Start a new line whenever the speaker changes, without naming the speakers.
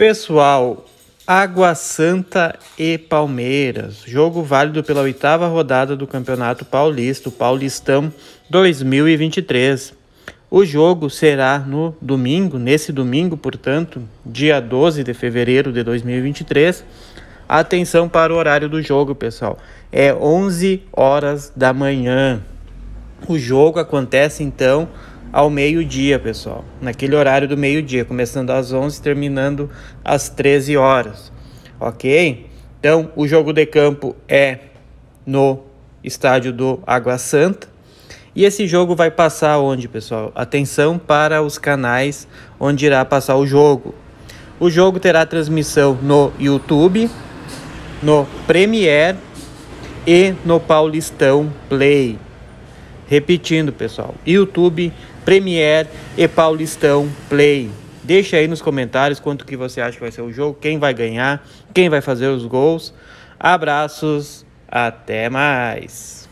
Pessoal, Água Santa e Palmeiras. Jogo válido pela oitava rodada do Campeonato Paulista, o Paulistão 2023. O jogo será no domingo, nesse domingo, portanto, dia 12 de fevereiro de 2023. Atenção para o horário do jogo, pessoal. É 11 horas da manhã. O jogo acontece então ao meio-dia, pessoal. Naquele horário do meio-dia, começando às 11 terminando às 13 horas. OK? Então, o jogo de campo é no estádio do Água Santa. E esse jogo vai passar onde, pessoal? Atenção para os canais onde irá passar o jogo. O jogo terá transmissão no YouTube, no Premiere e no Paulistão Play. Repetindo, pessoal: YouTube, Premiere e Paulistão Play. Deixa aí nos comentários quanto que você acha que vai ser o jogo, quem vai ganhar, quem vai fazer os gols. Abraços, até mais.